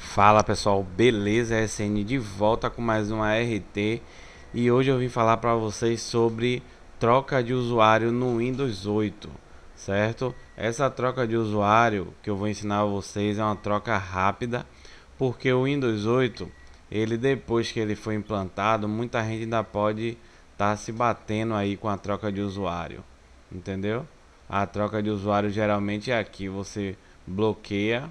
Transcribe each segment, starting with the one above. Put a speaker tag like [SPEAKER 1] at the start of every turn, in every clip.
[SPEAKER 1] Fala pessoal, beleza? SN de volta com mais uma RT e hoje eu vim falar para vocês sobre troca de usuário no Windows 8, certo? Essa troca de usuário que eu vou ensinar a vocês é uma troca rápida, porque o Windows 8, ele depois que ele foi implantado, muita gente ainda pode estar tá se batendo aí com a troca de usuário, entendeu? A troca de usuário geralmente é aqui, você bloqueia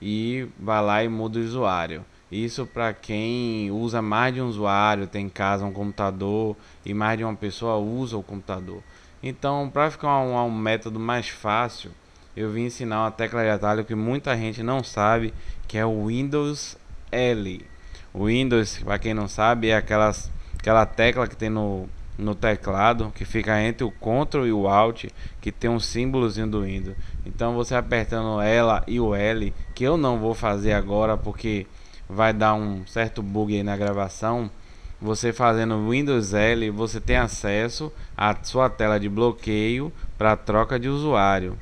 [SPEAKER 1] e vai lá e muda o usuário. Isso para quem usa mais de um usuário, tem em casa um computador e mais de uma pessoa usa o computador. Então, para ficar um, um, método mais fácil, eu vim ensinar uma tecla de atalho que muita gente não sabe, que é o Windows L. O Windows, para quem não sabe, é aquelas, aquela tecla que tem no no teclado, que fica entre o Ctrl e o Alt, que tem um símbolozinho do Windows. Então você apertando ela e o L, que eu não vou fazer agora porque vai dar um certo bug aí na gravação. Você fazendo Windows L, você tem acesso à sua tela de bloqueio para troca de usuário.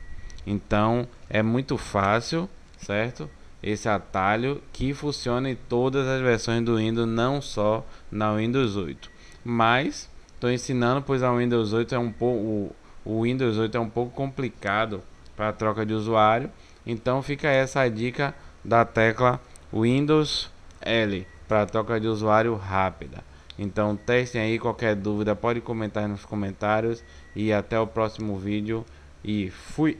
[SPEAKER 1] Então é muito fácil, certo? Esse atalho que funciona em todas as versões do Windows, não só na Windows 8. Mas Estou ensinando, pois a Windows 8 é um pouco o Windows 8 é um pouco complicado para troca de usuário. Então fica essa dica da tecla Windows L para troca de usuário rápida. Então testem aí qualquer dúvida, pode comentar nos comentários e até o próximo vídeo e fui.